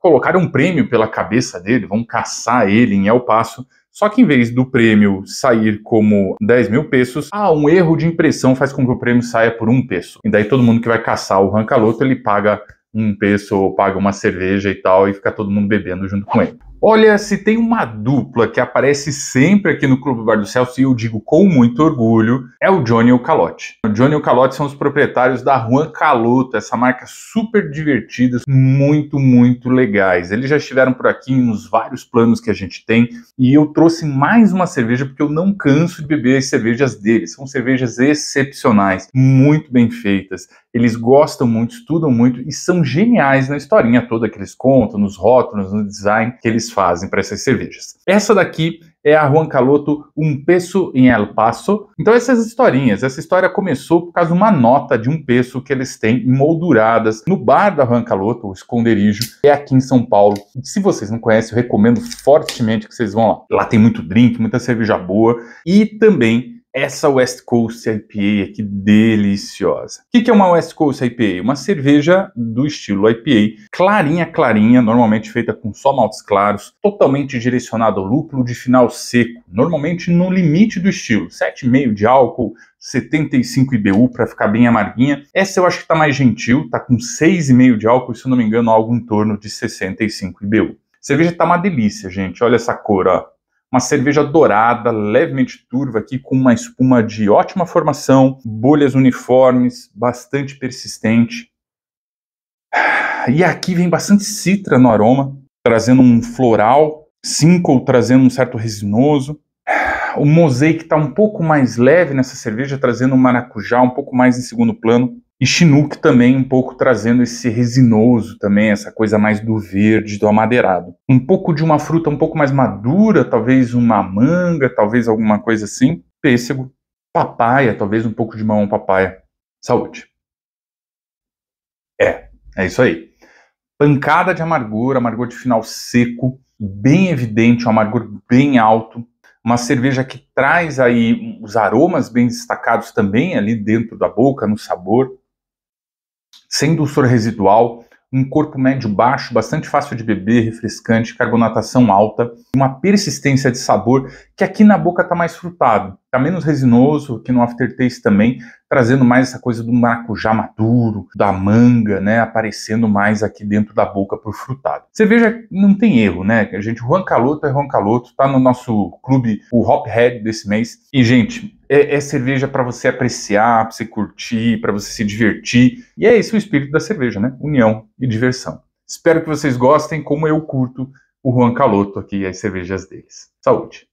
colocaram um prêmio pela cabeça dele, vão caçar ele em El Paso. Só que em vez do prêmio sair como 10 mil pesos, há um erro de impressão faz com que o prêmio saia por um peso. E daí todo mundo que vai caçar o Rancaloto, ele paga um peso ou paga uma cerveja e tal, e fica todo mundo bebendo junto com ele. Olha, se tem uma dupla que aparece sempre aqui no Clube Bar do Celso, e eu digo com muito orgulho, é o Johnny e o Calote. O Johnny e o Calote são os proprietários da Juan Caloto, essa marca super divertida, muito, muito legais. Eles já estiveram por aqui nos vários planos que a gente tem, e eu trouxe mais uma cerveja porque eu não canso de beber as cervejas deles. São cervejas excepcionais, muito bem feitas. Eles gostam muito, estudam muito e são geniais na historinha toda que eles contam, nos rótulos, no design que eles eles fazem para essas cervejas. Essa daqui é a Juan Caloto Um Peso em El Paso. Então essas historinhas, essa história começou por causa de uma nota de um peso que eles têm molduradas no bar da Juan Caloto, o esconderijo, é aqui em São Paulo. Se vocês não conhecem, eu recomendo fortemente que vocês vão lá. Lá tem muito drink, muita cerveja boa e também essa West Coast IPA aqui deliciosa. O que é uma West Coast IPA? Uma cerveja do estilo IPA, clarinha, clarinha, normalmente feita com só maltes claros, totalmente direcionada ao lúpulo de final seco, normalmente no limite do estilo, 7,5 de álcool, 75 IBU para ficar bem amarguinha. Essa eu acho que está mais gentil, está com 6,5 de álcool, se eu não me engano, algo em torno de 65 IBU. A cerveja está uma delícia, gente. Olha essa cor, ó uma cerveja dourada, levemente turva aqui, com uma espuma de ótima formação, bolhas uniformes, bastante persistente. Ah, e aqui vem bastante citra no aroma, trazendo um floral, cinco trazendo um certo resinoso. Ah, o mosaico está um pouco mais leve nessa cerveja, trazendo um maracujá um pouco mais em segundo plano. E Chinook também um pouco trazendo esse resinoso também, essa coisa mais do verde, do amadeirado. Um pouco de uma fruta um pouco mais madura, talvez uma manga, talvez alguma coisa assim. Pêssego, papaya, talvez um pouco de mamão papaya. Saúde. É, é isso aí. Pancada de amargor, amargor de final seco, bem evidente, um amargor bem alto, uma cerveja que traz aí os aromas bem destacados também ali dentro da boca, no sabor sem o residual um corpo médio baixo, bastante fácil de beber, refrescante, carbonatação alta, uma persistência de sabor que aqui na boca está mais frutado tá menos resinoso que no aftertaste também, trazendo mais essa coisa do maracujá maduro, da manga, né, aparecendo mais aqui dentro da boca por frutado. Cerveja não tem erro, né? A gente, Juan Caloto é Juan Caloto, tá no nosso clube, o Hophead desse mês. E gente, é, é cerveja para você apreciar, para você curtir, para você se divertir. E é esse o espírito da cerveja, né? União e diversão. Espero que vocês gostem como eu curto o Juan Caloto aqui e as cervejas deles. Saúde.